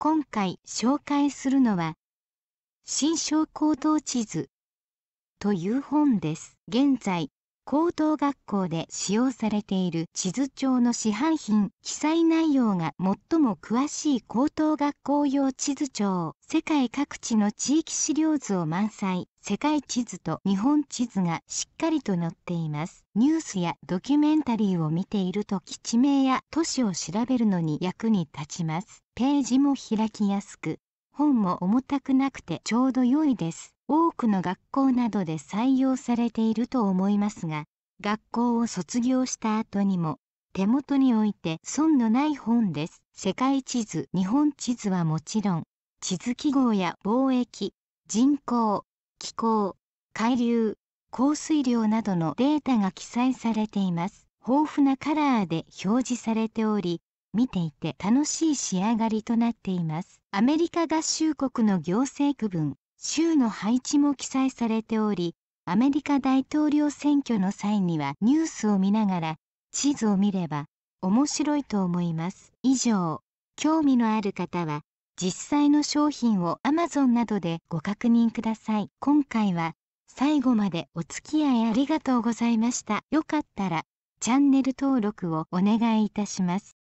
今回紹介するのは「新小行動地図」という本です現在高等学校で使用されている地図帳の市販品記載内容が最も詳しい高等学校用地図帳世界各地の地域資料図を満載世界地図と日本地図がしっかりと載っていますニュースやドキュメンタリーを見ていると地名や都市を調べるのに役に立ちますページも開きやすく本も重たくなくてちょうど良いです多くの学校などで採用されていると思いますが学校を卒業した後にも手元において損のない本です世界地図日本地図はもちろん地図記号や貿易人口気候海流降水量などのデータが記載されています豊富なカラーで表示されており見ていて楽しい仕上がりとなっていますアメリカ合衆国の行政区分州の配置も記載されておりアメリカ大統領選挙の際にはニュースを見ながら地図を見れば面白いと思います以上興味のある方は実際の商品を Amazon などでご確認ください今回は最後までお付き合いありがとうございましたよかったらチャンネル登録をお願いいたします